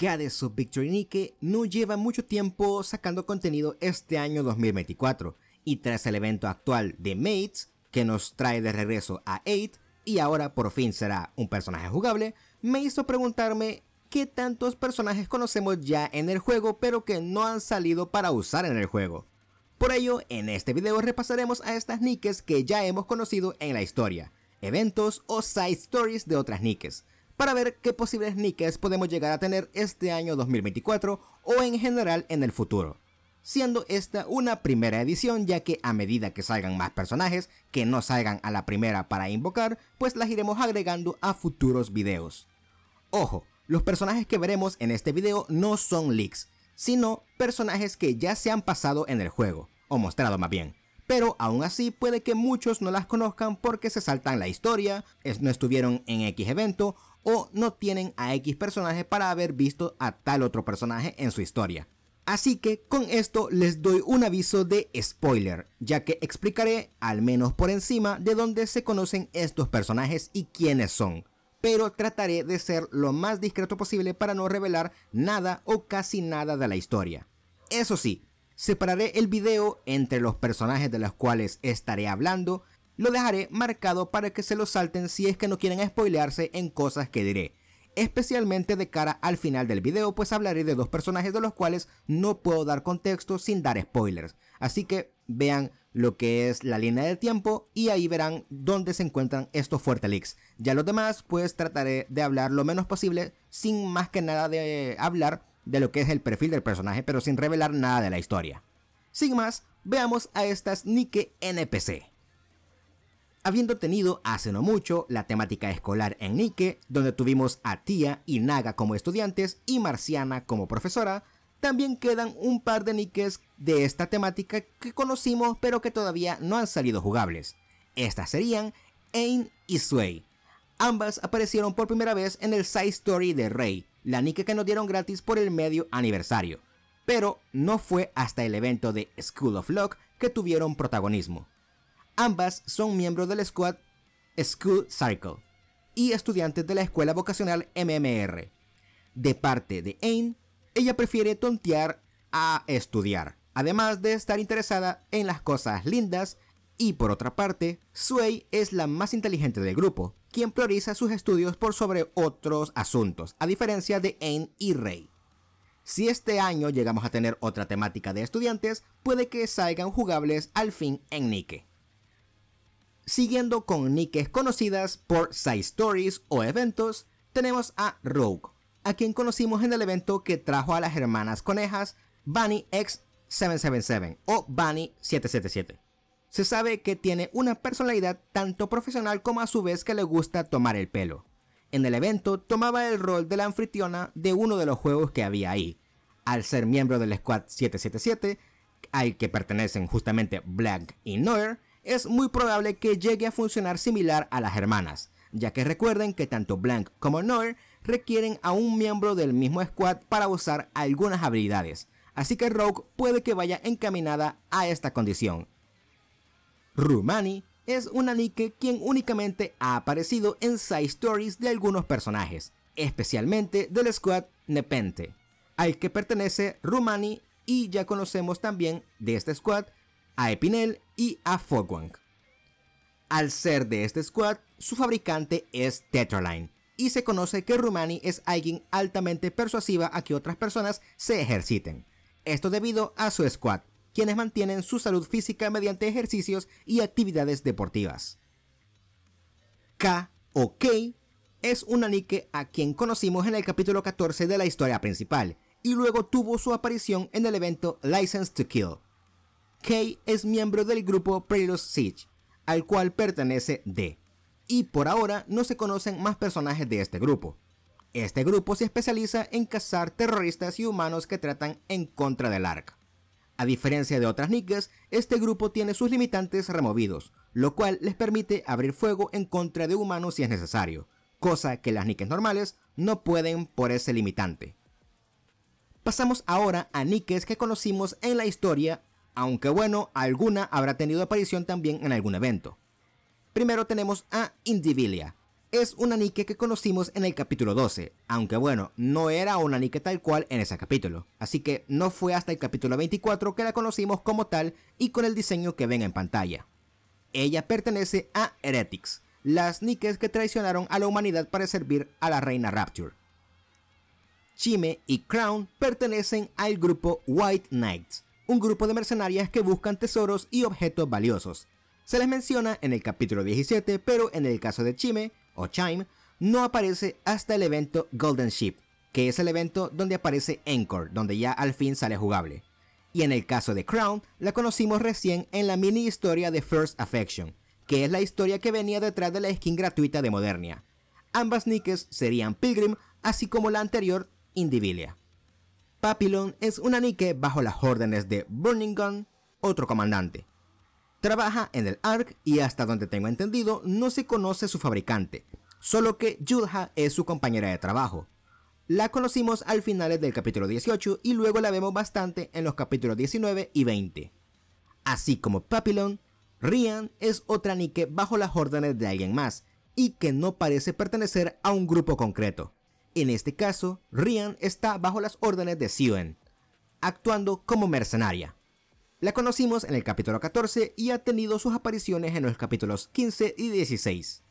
que Sub Victory Nike no lleva mucho tiempo sacando contenido este año 2024, y tras el evento actual de Mates, que nos trae de regreso a 8 y ahora por fin será un personaje jugable, me hizo preguntarme qué tantos personajes conocemos ya en el juego pero que no han salido para usar en el juego. Por ello, en este video repasaremos a estas niques que ya hemos conocido en la historia, eventos o side stories de otras niques, para ver qué posibles niques podemos llegar a tener este año 2024 o en general en el futuro. Siendo esta una primera edición ya que a medida que salgan más personajes que no salgan a la primera para invocar, pues las iremos agregando a futuros videos. Ojo, los personajes que veremos en este video no son leaks, sino personajes que ya se han pasado en el juego, o mostrado más bien. Pero aún así puede que muchos no las conozcan porque se saltan la historia, no estuvieron en X evento o no tienen a X personaje para haber visto a tal otro personaje en su historia. Así que con esto les doy un aviso de spoiler, ya que explicaré al menos por encima de dónde se conocen estos personajes y quiénes son, pero trataré de ser lo más discreto posible para no revelar nada o casi nada de la historia. Eso sí, separaré el video entre los personajes de los cuales estaré hablando lo dejaré marcado para que se lo salten si es que no quieren spoilearse en cosas que diré. Especialmente de cara al final del video, pues hablaré de dos personajes de los cuales no puedo dar contexto sin dar spoilers. Así que vean lo que es la línea del tiempo y ahí verán dónde se encuentran estos fuerte Ya los demás pues trataré de hablar lo menos posible sin más que nada de hablar de lo que es el perfil del personaje pero sin revelar nada de la historia. Sin más, veamos a estas Nike NPC habiendo tenido hace no mucho la temática escolar en Nike, donde tuvimos a Tia y Naga como estudiantes y Marciana como profesora, también quedan un par de Nikes de esta temática que conocimos pero que todavía no han salido jugables. Estas serían Ain y Sway. Ambas aparecieron por primera vez en el Side Story de Rey, la Nike que nos dieron gratis por el medio aniversario. Pero no fue hasta el evento de School of Luck que tuvieron protagonismo. Ambas son miembros del squad School Circle y estudiantes de la escuela vocacional MMR. De parte de Ain, ella prefiere tontear a estudiar, además de estar interesada en las cosas lindas y por otra parte, Sway es la más inteligente del grupo, quien prioriza sus estudios por sobre otros asuntos, a diferencia de Ain y Rey. Si este año llegamos a tener otra temática de estudiantes, puede que salgan jugables al fin en Nike. Siguiendo con niques conocidas por side stories o eventos, tenemos a Rogue, a quien conocimos en el evento que trajo a las hermanas conejas Bunny X777 o Bunny 777. Se sabe que tiene una personalidad tanto profesional como a su vez que le gusta tomar el pelo. En el evento tomaba el rol de la anfitriona de uno de los juegos que había ahí. Al ser miembro del Squad 777, al que pertenecen justamente Black y Noir, es muy probable que llegue a funcionar similar a las hermanas, ya que recuerden que tanto Blank como Noir requieren a un miembro del mismo squad para usar algunas habilidades, así que Rogue puede que vaya encaminada a esta condición. Rumani es una Nike quien únicamente ha aparecido en side stories de algunos personajes, especialmente del squad Nepente, al que pertenece Rumani y ya conocemos también de este squad a Epinel y a Fogwang. Al ser de este squad, su fabricante es Tetraline, y se conoce que Rumani es alguien altamente persuasiva a que otras personas se ejerciten. Esto debido a su squad, quienes mantienen su salud física mediante ejercicios y actividades deportivas. K o K es un anique a quien conocimos en el capítulo 14 de la historia principal, y luego tuvo su aparición en el evento License to Kill, Kay es miembro del grupo Prelos Siege, al cual pertenece D. Y por ahora no se conocen más personajes de este grupo. Este grupo se especializa en cazar terroristas y humanos que tratan en contra del ARC. A diferencia de otras Nikes, este grupo tiene sus limitantes removidos, lo cual les permite abrir fuego en contra de humanos si es necesario, cosa que las Nikes normales no pueden por ese limitante. Pasamos ahora a Nikes que conocimos en la historia aunque bueno, alguna habrá tenido aparición también en algún evento. Primero tenemos a Indivilia. Es una Nike que conocimos en el capítulo 12, aunque bueno, no era una Nike tal cual en ese capítulo, así que no fue hasta el capítulo 24 que la conocimos como tal y con el diseño que ven en pantalla. Ella pertenece a Heretics, las Nikes que traicionaron a la humanidad para servir a la reina Rapture. Chime y Crown pertenecen al grupo White Knights, un grupo de mercenarias que buscan tesoros y objetos valiosos. Se les menciona en el capítulo 17, pero en el caso de Chime, o Chime, no aparece hasta el evento Golden Ship, que es el evento donde aparece Encore, donde ya al fin sale jugable. Y en el caso de Crown, la conocimos recién en la mini historia de First Affection, que es la historia que venía detrás de la skin gratuita de Modernia. Ambas niques serían Pilgrim, así como la anterior, Indivilia. Papillon es un anique bajo las órdenes de Burning Gun, otro comandante. Trabaja en el ARK y hasta donde tengo entendido no se conoce su fabricante, solo que Yudha es su compañera de trabajo. La conocimos al final del capítulo 18 y luego la vemos bastante en los capítulos 19 y 20. Así como Papillon, Rian es otra Nike bajo las órdenes de alguien más y que no parece pertenecer a un grupo concreto. En este caso, Rian está bajo las órdenes de Sion, actuando como mercenaria. La conocimos en el capítulo 14 y ha tenido sus apariciones en los capítulos 15 y 16.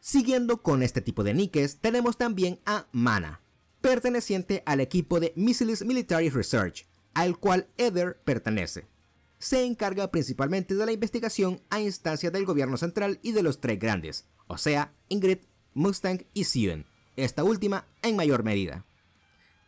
Siguiendo con este tipo de niques, tenemos también a Mana, perteneciente al equipo de Missiles Military Research, al cual Eder pertenece. Se encarga principalmente de la investigación a instancia del gobierno central y de los tres grandes, o sea, Ingrid, Mustang y Sion esta última en mayor medida.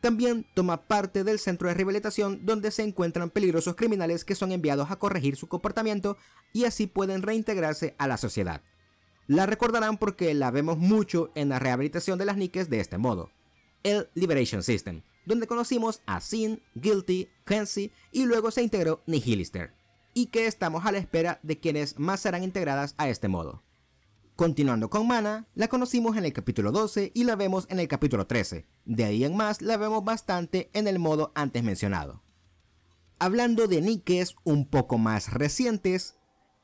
También toma parte del centro de rehabilitación donde se encuentran peligrosos criminales que son enviados a corregir su comportamiento y así pueden reintegrarse a la sociedad. La recordarán porque la vemos mucho en la rehabilitación de las Nikes de este modo. El Liberation System, donde conocimos a Sin, Guilty, Kenzie y luego se integró Nihilister, y que estamos a la espera de quienes más serán integradas a este modo. Continuando con Mana, la conocimos en el capítulo 12 y la vemos en el capítulo 13. De ahí en más la vemos bastante en el modo antes mencionado. Hablando de niques un poco más recientes,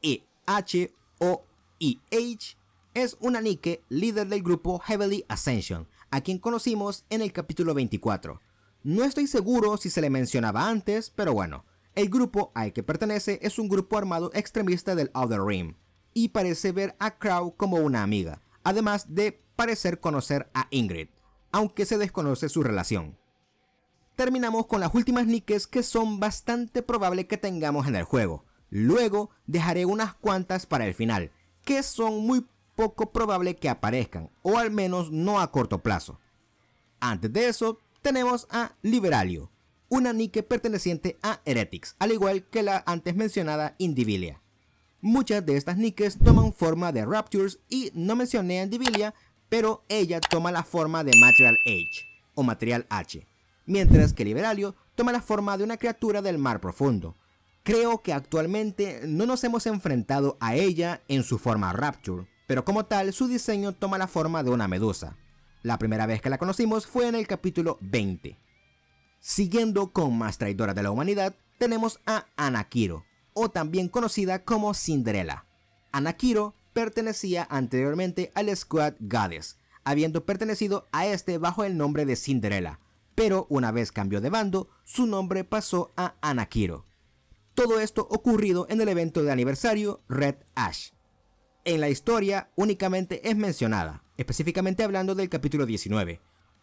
e h o h es una Nike líder del grupo Heavily Ascension, a quien conocimos en el capítulo 24. No estoy seguro si se le mencionaba antes, pero bueno, el grupo al que pertenece es un grupo armado extremista del Outer Rim, y parece ver a Crow como una amiga, además de parecer conocer a Ingrid, aunque se desconoce su relación. Terminamos con las últimas niques que son bastante probable que tengamos en el juego. Luego dejaré unas cuantas para el final, que son muy poco probable que aparezcan, o al menos no a corto plazo. Antes de eso, tenemos a Liberalio, una nique perteneciente a Heretics, al igual que la antes mencionada Indivilia. Muchas de estas Nikes toman forma de Raptures y no mencioné a Divilia, pero ella toma la forma de Material H o Material H, mientras que Liberalio toma la forma de una criatura del mar profundo. Creo que actualmente no nos hemos enfrentado a ella en su forma Rapture, pero como tal su diseño toma la forma de una medusa. La primera vez que la conocimos fue en el capítulo 20. Siguiendo con más traidora de la humanidad, tenemos a Anakiro, o también conocida como Cinderella. Anakiro pertenecía anteriormente al Squad Goddess, habiendo pertenecido a este bajo el nombre de Cinderella, pero una vez cambió de bando, su nombre pasó a Anakiro. Todo esto ocurrido en el evento de aniversario Red Ash. En la historia únicamente es mencionada, específicamente hablando del capítulo 19,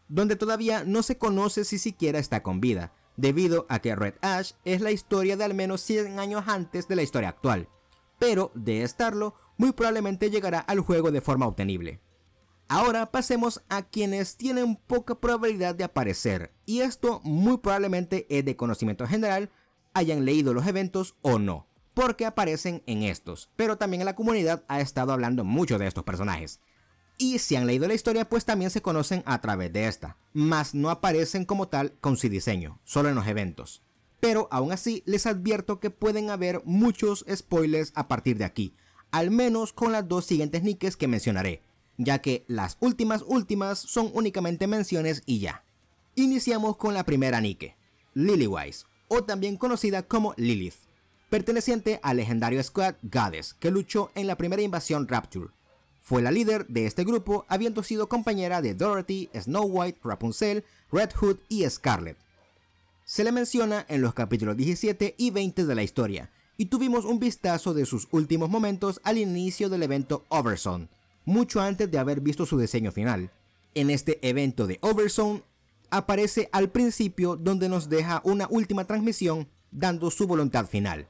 donde todavía no se conoce si siquiera está con vida, debido a que Red Ash es la historia de al menos 100 años antes de la historia actual, pero de estarlo muy probablemente llegará al juego de forma obtenible. Ahora pasemos a quienes tienen poca probabilidad de aparecer, y esto muy probablemente es de conocimiento general, hayan leído los eventos o no, porque aparecen en estos, pero también la comunidad ha estado hablando mucho de estos personajes, y si han leído la historia, pues también se conocen a través de esta, mas no aparecen como tal con su diseño, solo en los eventos. Pero aún así les advierto que pueden haber muchos spoilers a partir de aquí, al menos con las dos siguientes niques que mencionaré, ya que las últimas últimas son únicamente menciones y ya. Iniciamos con la primera nique, Lilywise, o también conocida como Lilith, perteneciente al legendario Squad Goddess que luchó en la primera invasión Rapture fue la líder de este grupo, habiendo sido compañera de Dorothy, Snow White, Rapunzel, Red Hood y Scarlet. Se le menciona en los capítulos 17 y 20 de la historia, y tuvimos un vistazo de sus últimos momentos al inicio del evento Overzone, mucho antes de haber visto su diseño final. En este evento de Overzone, aparece al principio donde nos deja una última transmisión dando su voluntad final.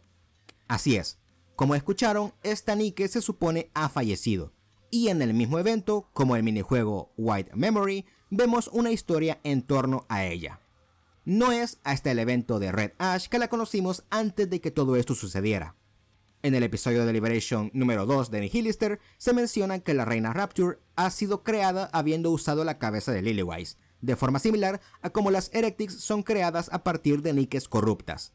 Así es, como escucharon, esta Nike se supone ha fallecido, y en el mismo evento, como el minijuego White Memory, vemos una historia en torno a ella. No es hasta el evento de Red Ash que la conocimos antes de que todo esto sucediera. En el episodio de Liberation número 2 de Nihilister se menciona que la reina Rapture ha sido creada habiendo usado la cabeza de Lilywise, de forma similar a como las Erectics son creadas a partir de niques corruptas.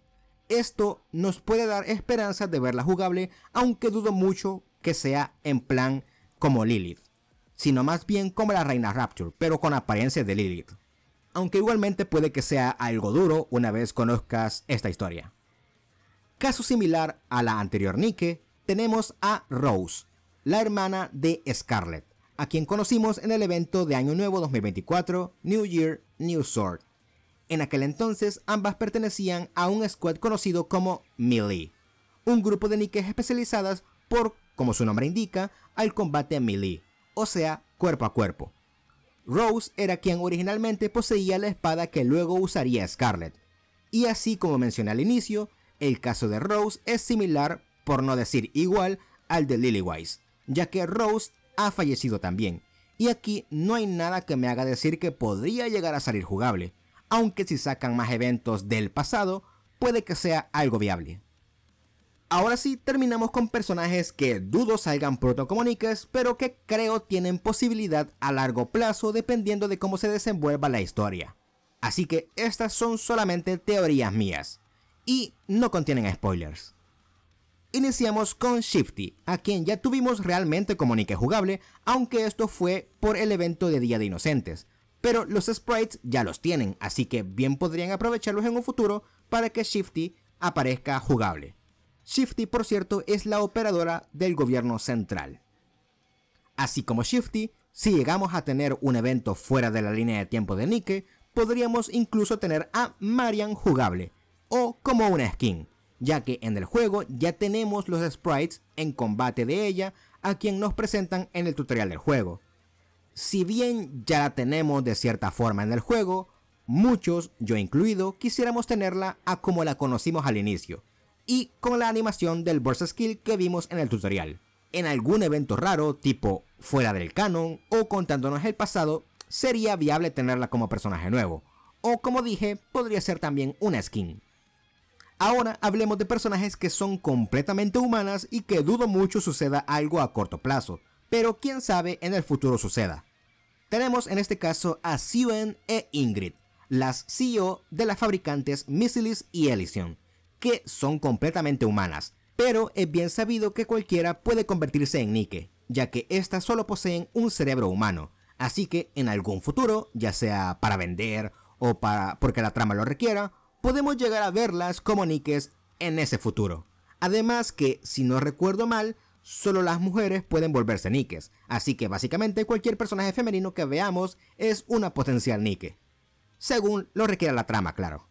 Esto nos puede dar esperanza de verla jugable, aunque dudo mucho que sea en plan como Lilith, sino más bien como la Reina Rapture, pero con apariencia de Lilith. Aunque igualmente puede que sea algo duro una vez conozcas esta historia. Caso similar a la anterior Nike, tenemos a Rose, la hermana de Scarlet, a quien conocimos en el evento de Año Nuevo 2024, New Year, New Sword. En aquel entonces ambas pertenecían a un squad conocido como Millie, un grupo de Nikes especializadas por como su nombre indica, al combate melee, o sea, cuerpo a cuerpo. Rose era quien originalmente poseía la espada que luego usaría Scarlet, Y así como mencioné al inicio, el caso de Rose es similar, por no decir igual, al de Lilywise, ya que Rose ha fallecido también. Y aquí no hay nada que me haga decir que podría llegar a salir jugable, aunque si sacan más eventos del pasado, puede que sea algo viable. Ahora sí, terminamos con personajes que dudo salgan pronto pero que creo tienen posibilidad a largo plazo dependiendo de cómo se desenvuelva la historia. Así que estas son solamente teorías mías, y no contienen spoilers. Iniciamos con Shifty, a quien ya tuvimos realmente como nique jugable, aunque esto fue por el evento de Día de Inocentes, pero los sprites ya los tienen, así que bien podrían aprovecharlos en un futuro para que Shifty aparezca jugable. Shifty, por cierto, es la operadora del gobierno central. Así como Shifty, si llegamos a tener un evento fuera de la línea de tiempo de Nike, podríamos incluso tener a Marian jugable, o como una skin, ya que en el juego ya tenemos los sprites en combate de ella a quien nos presentan en el tutorial del juego. Si bien ya la tenemos de cierta forma en el juego, muchos, yo incluido, quisiéramos tenerla a como la conocimos al inicio, y con la animación del Burst Skill que vimos en el tutorial. En algún evento raro, tipo fuera del canon o contándonos el pasado, sería viable tenerla como personaje nuevo, o como dije, podría ser también una skin. Ahora hablemos de personajes que son completamente humanas y que dudo mucho suceda algo a corto plazo, pero quién sabe en el futuro suceda. Tenemos en este caso a Siwen e Ingrid, las CEO de las fabricantes Missiles y Elysion, que son completamente humanas, pero es bien sabido que cualquiera puede convertirse en Nike, ya que éstas solo poseen un cerebro humano, así que en algún futuro, ya sea para vender o para porque la trama lo requiera, podemos llegar a verlas como Nikes en ese futuro. Además que, si no recuerdo mal, solo las mujeres pueden volverse Nikes, así que básicamente cualquier personaje femenino que veamos es una potencial Nike, según lo requiera la trama, claro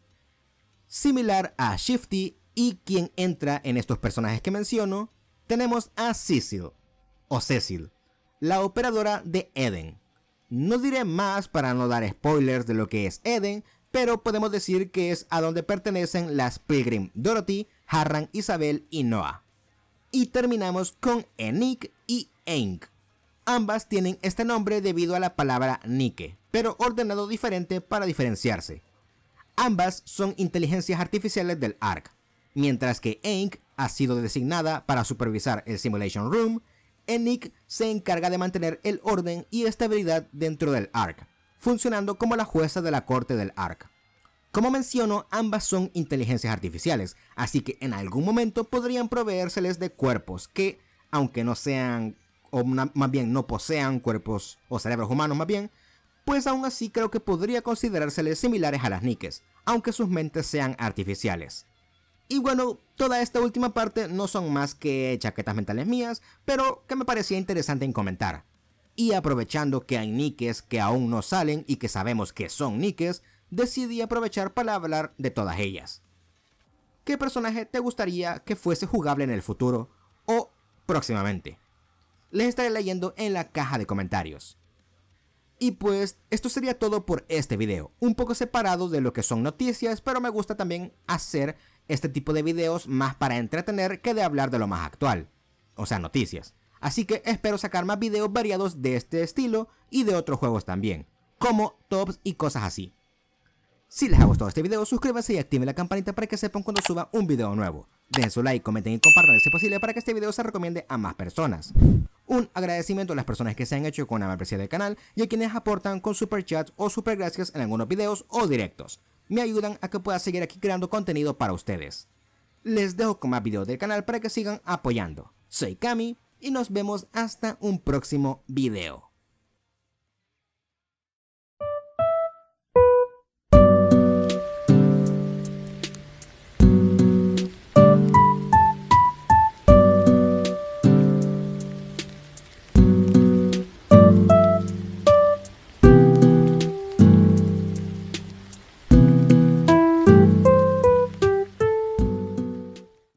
similar a Shifty y quien entra en estos personajes que menciono, tenemos a Cecil, o Cecil, la operadora de Eden. No diré más para no dar spoilers de lo que es Eden, pero podemos decir que es a donde pertenecen las Pilgrim Dorothy, Harran, Isabel y Noah. Y terminamos con Enik y Enk. Ambas tienen este nombre debido a la palabra Nike, pero ordenado diferente para diferenciarse. Ambas son inteligencias artificiales del ARC, mientras que AINC ha sido designada para supervisar el Simulation Room, ENIC se encarga de mantener el orden y estabilidad dentro del ARC, funcionando como la jueza de la corte del ARC. Como menciono, ambas son inteligencias artificiales, así que en algún momento podrían proveérseles de cuerpos que, aunque no sean, o más bien no posean cuerpos o cerebros humanos más bien, pues aún así creo que podría considerárseles similares a las Nikes, aunque sus mentes sean artificiales. Y bueno, toda esta última parte no son más que chaquetas mentales mías, pero que me parecía interesante en comentar. Y aprovechando que hay Nikes que aún no salen y que sabemos que son Nikes, decidí aprovechar para hablar de todas ellas. ¿Qué personaje te gustaría que fuese jugable en el futuro o próximamente? Les estaré leyendo en la caja de comentarios. Y pues esto sería todo por este video, un poco separado de lo que son noticias, pero me gusta también hacer este tipo de videos más para entretener que de hablar de lo más actual, o sea noticias. Así que espero sacar más videos variados de este estilo y de otros juegos también, como tops y cosas así. Si les ha gustado este video, suscríbanse y activen la campanita para que sepan cuando suba un video nuevo. Den su like, comenten y compartan si es posible para que este video se recomiende a más personas. Un agradecimiento a las personas que se han hecho con membresía del canal y a quienes aportan con super chats o super gracias en algunos videos o directos. Me ayudan a que pueda seguir aquí creando contenido para ustedes. Les dejo con más videos del canal para que sigan apoyando. Soy Cami y nos vemos hasta un próximo video.